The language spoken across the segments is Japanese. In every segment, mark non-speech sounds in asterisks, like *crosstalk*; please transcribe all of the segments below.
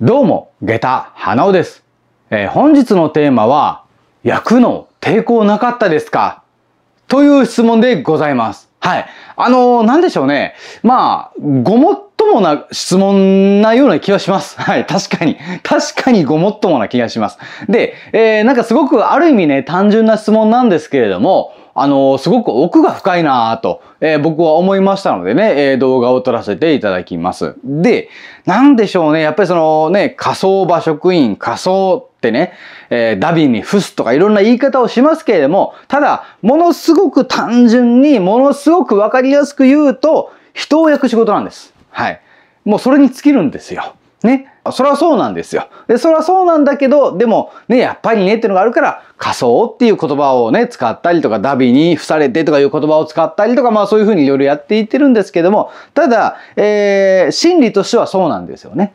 どうも、下駄、花尾です。えー、本日のテーマは、役の抵抗なかったですかという質問でございます。はい。あのー、なんでしょうね。まあ、ごもっともな質問なような気がします。*laughs* はい。確かに。確かにごもっともな気がします。で、えー、なんかすごくある意味ね、単純な質問なんですけれども、あの、すごく奥が深いなぁと、えー、僕は思いましたのでね、えー、動画を撮らせていただきます。で、なんでしょうね。やっぱりそのね、仮想場職員、仮想ってね、えー、ダビに伏すとかいろんな言い方をしますけれども、ただ、ものすごく単純に、ものすごくわかりやすく言うと、人を焼く仕事なんです。はい。もうそれに尽きるんですよ。ね。そりゃそうなんですよ。で、そりゃそうなんだけど、でもね、やっぱりねっていうのがあるから、仮想っていう言葉をね、使ったりとか、ダビに付されてとかいう言葉を使ったりとか、まあそういうふうにいろいろやっていってるんですけども、ただ、えー、真理としてはそうなんですよね。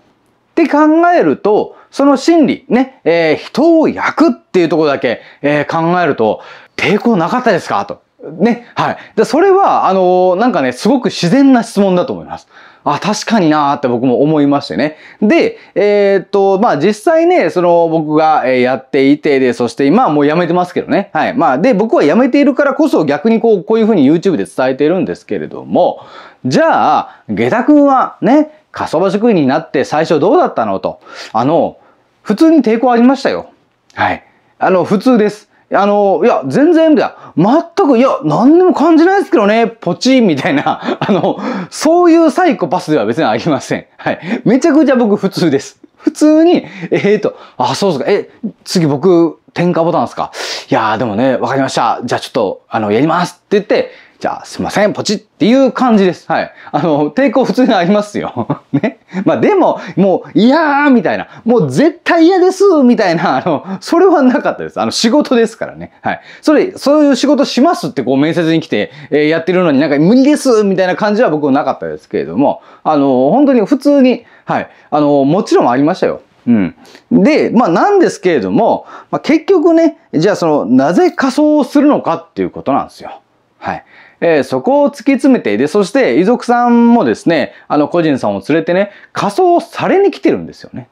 って考えると、その心理、ね、えー、人を焼くっていうところだけ、えー、考えると、抵抗なかったですかと。ね、はい。で、それは、あのー、なんかね、すごく自然な質問だと思います。あ、確かになーって僕も思いましてね。で、えー、っと、まあ実際ね、その僕がやっていて、で、そして今はもうやめてますけどね。はい。まあで、僕はやめているからこそ逆にこう、こういうふうに YouTube で伝えているんですけれども、じゃあ、下駄くんはね、かそば職員になって最初どうだったのと。あの、普通に抵抗ありましたよ。はい。あの、普通です。あの、いや、全然、いや、全く、いや、何でも感じないですけどね、ポチみたいな。*laughs* あの、そういうサイコパスでは別にありません。はい。めちゃくちゃ僕普通です。普通に、えーと、あ、そうですか。え、次僕、点火ボタンですかいやーでもね、わかりました。じゃあちょっと、あの、やりますって言って、じゃあ、すいません、ポチっていう感じです。はい。あの、抵抗普通にありますよ。*laughs* ね。まあ、でも、もう、いやーみたいな、もう絶対嫌ですみたいな、*laughs* あの、それはなかったです。あの、仕事ですからね。はい。それ、そういう仕事しますってこう面接に来て、えー、やってるのになんか無理ですみたいな感じは僕はなかったですけれども、あの、本当に普通に、はい。あの、もちろんありましたよ。うん。で、まあなんですけれども、まあ、結局ね、じゃあその、なぜ仮装をするのかっていうことなんですよ。はい。えー、そこを突き詰めて、で、そして遺族さんもですね、あの、個人さんを連れてね、仮装されに来てるんですよね。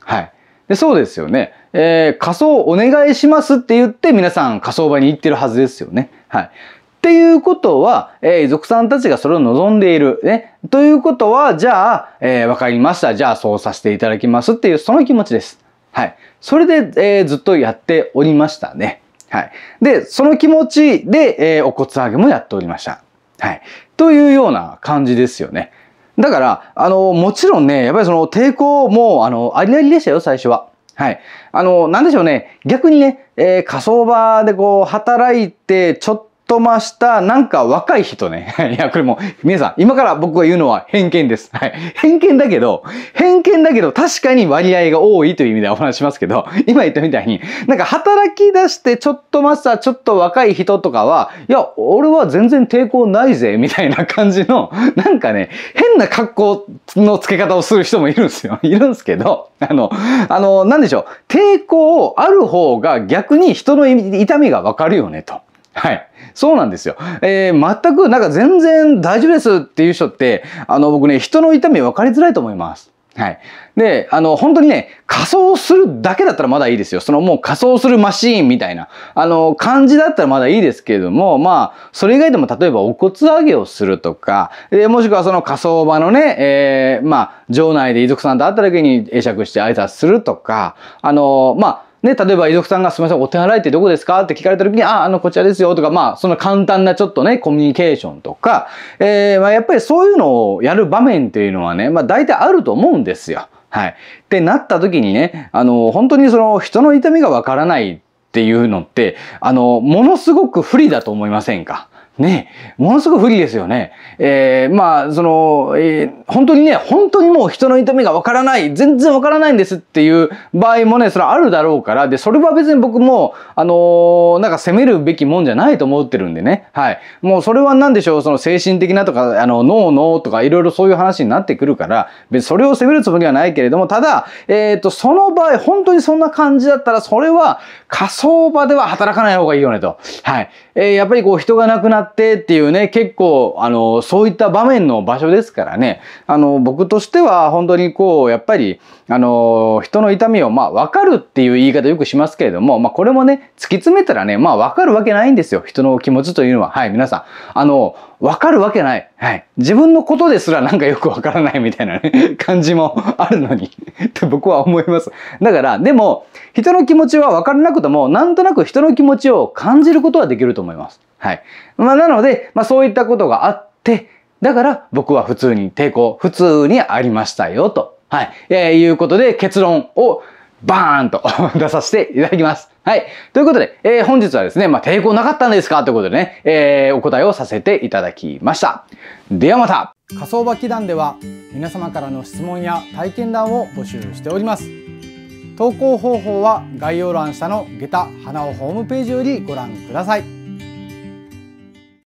はい。で、そうですよね。えー、仮装お願いしますって言って皆さん仮装場に行ってるはずですよね。はい。っていうことは、えー、遺族さんたちがそれを望んでいる。ね。ということは、じゃあ、えー、わかりました。じゃあ、そうさせていただきますっていう、その気持ちです。はい。それで、えー、ずっとやっておりましたね。はい。で、その気持ちで、えー、お骨上げもやっておりました。はい。というような感じですよね。だから、あの、もちろんね、やっぱりその抵抗も、あの、ありありでしたよ、最初は。はい。あの、なんでしょうね。逆にね、えー、仮想場でこう、働いて、ちょっとました、なんか若い人ね。*laughs* いや、これもう、皆さん、今から僕が言うのは偏見です。*laughs* はい。偏見だけど、偏見だけど、確かに割合が多いという意味ではお話しますけど、*laughs* 今言ったみたいに、なんか働き出してちょっとスした、ちょっと若い人とかは、いや、俺は全然抵抗ないぜ、みたいな感じの、なんかね、変な格好の付け方をする人もいるんですよ。いるんですけど、あの、あの、なんでしょう。抵抗ある方が逆に人の痛みがわかるよね、と。はい。そうなんですよ。えー、全く、なんか全然大丈夫ですっていう人って、あの、僕ね、人の痛み分かりづらいと思います。はい。で、あの、本当にね、仮装するだけだったらまだいいですよ。そのもう仮装するマシーンみたいな、あの、感じだったらまだいいですけれども、まあ、それ以外でも例えばお骨上げをするとか、え、もしくはその仮装場のね、えー、まあ、場内で遺族さんと会った時に会釈して挨拶するとか、あの、まあ、ね、例えば遺族さんが「すみませんお手洗いってどこですか?」って聞かれた時に「ああのこちらですよ」とかまあその簡単なちょっとねコミュニケーションとか、えーまあ、やっぱりそういうのをやる場面っていうのはね、まあ、大体あると思うんですよ。はい、ってなった時にねあの本当にその人の痛みがわからないっていうのってあのものすごく不利だと思いませんかね、ものすごく不利ですよね。えー、まあ、その、えー、本当にね、本当にもう人の痛みがわからない、全然わからないんですっていう場合もね、それはあるだろうから、で、それは別に僕も、あのー、なんか責めるべきもんじゃないと思ってるんでね、はい。もうそれは何でしょう、その精神的なとか、あの、脳のとか、いろいろそういう話になってくるから、別にそれを責めるつもりはないけれども、ただ、えっ、ー、と、その場合、本当にそんな感じだったら、それは仮想場では働かない方がいいよねと。はい。えー、やっぱりこう人が亡くなって、ってっていうね、結構、あの、そういった場面の場所ですからね、あの、僕としては本当にこう、やっぱり、あの、人の痛みを、まあ、わかるっていう言い方よくしますけれども、まあ、これもね、突き詰めたらね、まあ、わかるわけないんですよ。人の気持ちというのは。はい、皆さん。あの、わかるわけない。はい。自分のことですらなんかよくわからない *laughs* みたいなね、感じもあるのにって僕は思います。だから、でも、人の気持ちはわからなくても、なんとなく人の気持ちを感じることはできると思います。はい。まあ、なので、まあ、そういったことがあって、だから僕は普通に抵抗、普通にありましたよ、と。はい。えー、いうことで結論をバーンと *laughs* 出させていただきます。はい。ということで、えー、本日はですね、まあ、抵抗なかったんですかということでね、えー、お答えをさせていただきました。ではまた仮想場祈団では、皆様からの質問や体験談を募集しております。投稿方法は概要欄下の下駄花尾ホームページよりご覧ください。